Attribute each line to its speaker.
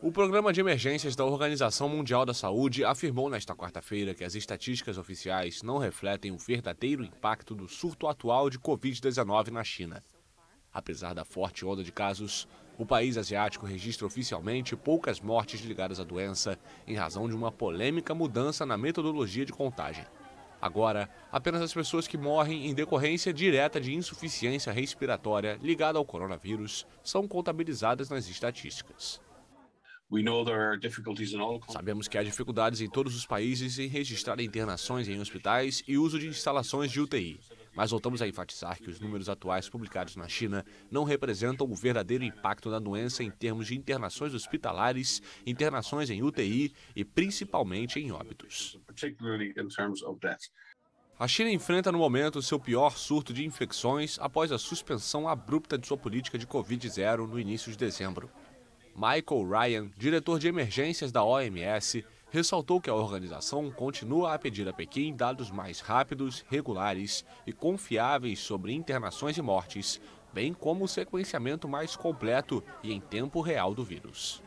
Speaker 1: O Programa de Emergências da Organização Mundial da Saúde afirmou nesta quarta-feira que as estatísticas oficiais não refletem o verdadeiro impacto do surto atual de Covid-19 na China. Apesar da forte onda de casos, o país asiático registra oficialmente poucas mortes ligadas à doença em razão de uma polêmica mudança na metodologia de contagem. Agora, apenas as pessoas que morrem em decorrência direta de insuficiência respiratória ligada ao coronavírus são contabilizadas nas estatísticas. Sabemos que há dificuldades em todos os países em registrar internações em hospitais e uso de instalações de UTI. Mas voltamos a enfatizar que os números atuais publicados na China não representam o verdadeiro impacto da doença em termos de internações hospitalares, internações em UTI e principalmente em óbitos. A China enfrenta no momento seu pior surto de infecções após a suspensão abrupta de sua política de Covid-0 no início de dezembro. Michael Ryan, diretor de emergências da OMS, ressaltou que a organização continua a pedir a Pequim dados mais rápidos, regulares e confiáveis sobre internações e mortes, bem como o sequenciamento mais completo e em tempo real do vírus.